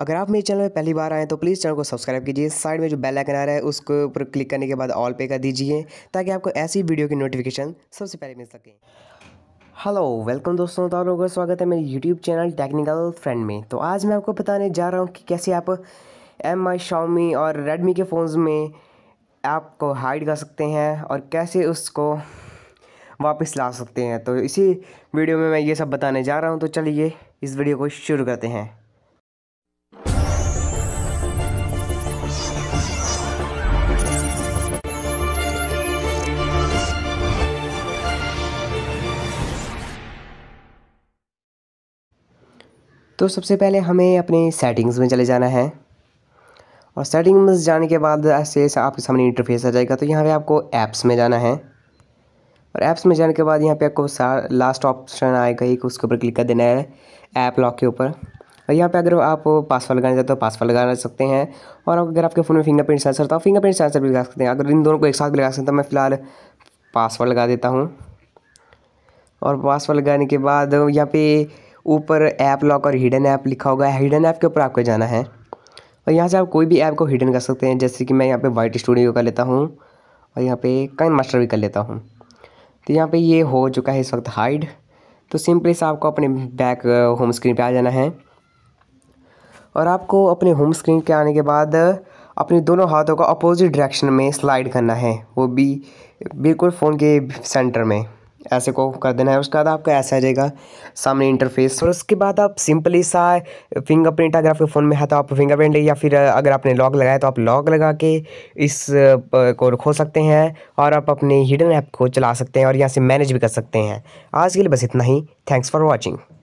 अगर आप मेरे चैनल में पहली बार आएँ तो प्लीज़ चैनल को सब्सक्राइब कीजिए साइड में जो बेल आइकन आ रहा है उसके ऊपर क्लिक करने के बाद ऑल पे कर दीजिए ताकि आपको ऐसी वीडियो की नोटिफिकेशन सबसे पहले मिल सके हेलो वेलकम दोस्तों तो आप लोगों का स्वागत है मेरे यूट्यूब चैनल टेक्निकल फ्रेंड में तो आज मैं आपको बताने जा रहा हूँ कि कैसे आप एम आई और रेडमी के फ़ोन में ऐप को हाइड कर सकते हैं और कैसे उसको वापस ला सकते हैं तो इसी वीडियो में मैं ये सब बताने जा रहा हूँ तो चलिए इस वीडियो को शुरू करते हैं तो सबसे पहले हमें अपने सेटिंग्स में चले जाना है और सेटिंग में जाने के बाद ऐसे ऐसे आपके सामने इंटरफेस आ जाएगा तो यहाँ पे आपको ऐप्स में जाना है और ऐप्स में जाने के बाद यहाँ पे आपको लास्ट ऑप्शन आएगा एक उसके ऊपर क्लिक कर देना है ऐप लॉक के ऊपर और यहाँ पे अगर आप पासवर्ड लगाना चाहते हो तो पासवर्ड लगा सकते हैं और अगर आपके फ़ोन में फिंगरप्रिंट सेंसर तो फिंगरप्रिंट सेंसर भी लगा सकते हैं अगर इन दोनों को एक साथ लगा सकते हैं तो मैं फ़िलहाल पासवर्ड लगा देता हूँ और पासवर्ड लगाने के बाद यहाँ पे ऊपर ऐप लॉक और हिडन ऐप लिखा होगा हिडन ऐप के ऊपर आपको जाना है और यहाँ से आप कोई भी ऐप को हिडन कर सकते हैं जैसे कि मैं यहाँ पे वाइट स्टूडियो कर लेता हूँ और यहाँ पे काइन मास्टर भी कर लेता हूँ तो यहाँ पे ये हो चुका है इस वक्त हाइड तो सिंपली से आपको अपने बैक होम स्क्रीन पे आ जाना है और आपको अपने होम स्क्रीन के आने के बाद अपने दोनों हाथों को अपोजिट डायरेक्शन में स्लाइड करना है वो भी बिल्कुल फ़ोन के सेंटर में ऐसे को कर देना है उसके बाद आपका ऐसा आ जाएगा सामने इंटरफेस और उसके बाद आप सिंपली सा फिंगरप्रिंट अगर आपके फ़ोन में है तो आप फिंगरप्रिंट या फिर अगर आपने लॉक लगाया तो आप लॉक लगा के इस को खो सकते हैं और आप अपने हिडन ऐप को चला सकते हैं और यहाँ से मैनेज भी कर सकते हैं आज के लिए बस इतना ही थैंक्स फॉर वॉचिंग